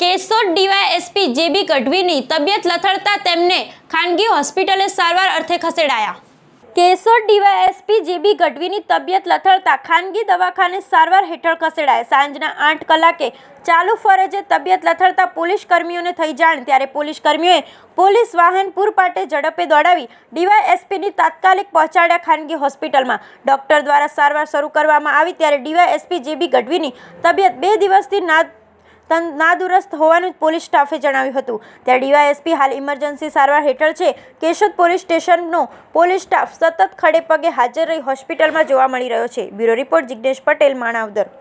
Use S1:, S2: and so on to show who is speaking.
S1: Keshod DYSP જેબી ગઢવીની તબિયત લથડતા તેમને ખાનગી હોસ્પિટલે સારવાર અર્થે ખસેડાયા કેશોદ ડીવાયએસપી જેબી ગઢવીની તબિયત લથડતા ખાનગી દવાખાને સારવાર હેઠળ ખસેડાયા સાંજના આઠ કલાકે ચાલુ ફરજે તબિયત લથડતા પોલીસ કર્મીઓને થઈ જાણ ત્યારે પોલીસ કર્મીઓએ પોલીસ વાહન પૂરપાટે ઝડપે દોડાવી ડીવાયએસપીની તાત્કાલિક પહોંચાડ્યા ખાનગી હોસ્પિટલમાં ડોક્ટર દ્વારા સારવાર શરૂ કરવામાં આવી ત્યારે ડીવાયએસપી જેબી ગઢવીની તબિયત બે દિવસથી નાદ તન નાદુરસ્ત હોવાનું પોલીસ સ્ટાફે જણાવ્યું હતું ત્યારે ડીવાયએસપી હાલ ઇમરજન્સી સારવાર હેઠળ છે કેશોદ પોલીસ સ્ટેશનનો પોલીસ સ્ટાફ સતત ખડેપગે હાજર રહી હોસ્પિટલમાં જોવા મળી રહ્યો છે બ્યુરો રિપોર્ટ જિજ્ઞેશ પટેલ માણાવદર